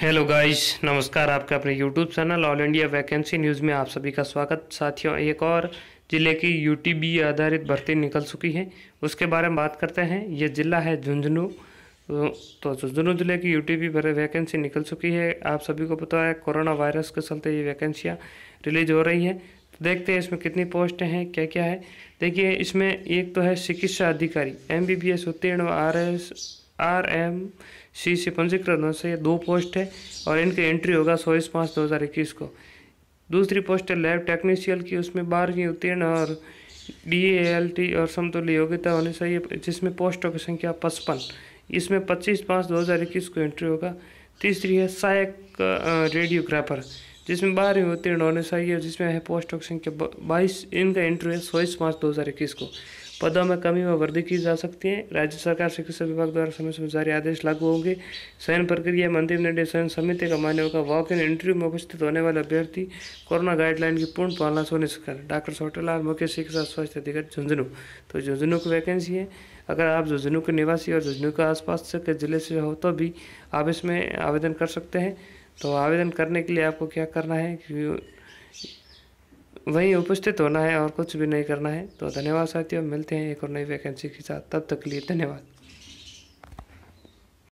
hello guys नमस्कार आपका अपने YouTube channel all India vacancy news में आप सभी का स्वागत साथियों एक और ज़िले की यू आधारित भर्ती निकल चुकी है उसके बारे में बात करते हैं ये ज़िला है झुंझुनू तो झुंझुनू ज़िले की यूटीबी पर वैकेंसी निकल चुकी है आप सभी को पता है कोरोना वायरस के चलते ये वैकेंसियाँ रिलीज हो रही हैं तो देखते हैं इसमें कितनी पोस्ट हैं क्या क्या है देखिए इसमें एक तो है चिकित्सा अधिकारी एम बी बी एस उत्तीर्ण R S R M C से पंजीकृत होना चाहिए दो पोस्ट है और इनकी एंट्री होगा चौबीस पाँच दो हज़ार इक्कीस को दूसरी पोस्ट है लैब टेक्नीशियल की उसमें बारहवीं उत्तीर्ण और डी एल टी और समतुल्य योग्यता होनी चाहिए जिसमें पोस्टों की संख्या पचपन इसमें पच्चीस पाँच दो हज़ार इक्कीस को एंट्री होगा तीसरी है सहायक रेडियोग्राफर जिसमें बारहवीं उत्तीर्ण होने चाहिए जिसमें है पोस्टों की संख्या बाईस इनका एंट्री है सोईस पाँच दो हज़ार इक्कीस को पदों में कमी व वृद्धि की जा सकती है राज्य सरकार शिक्षा विभाग द्वारा समय समय जारी आदेश लागू होंगे चयन प्रक्रिया मंदिर निर्णय चयन समिति का मान्य होगा वॉक इन इंटरव्यू में उपस्थित होने वाले अभ्यर्थी कोरोना गाइडलाइन की पूर्ण पालना होने से करें डॉक्टर सौटेलाल मुख्य शिक्षा स्वास्थ्य अधिकारी झुंझुनू तो झुंझुनू की वैकेंसी है अगर आप झुंझुनू के निवासी और झुंझुनू के आसपास के ज़िले से हो तो भी आप इसमें आवेदन कर सकते हैं तो आवेदन करने के लिए आपको क्या करना है वहीं उपस्थित होना है और कुछ भी नहीं करना है तो धन्यवाद साथियों मिलते हैं एक और नई वैकेंसी के साथ तब तक के लिए धन्यवाद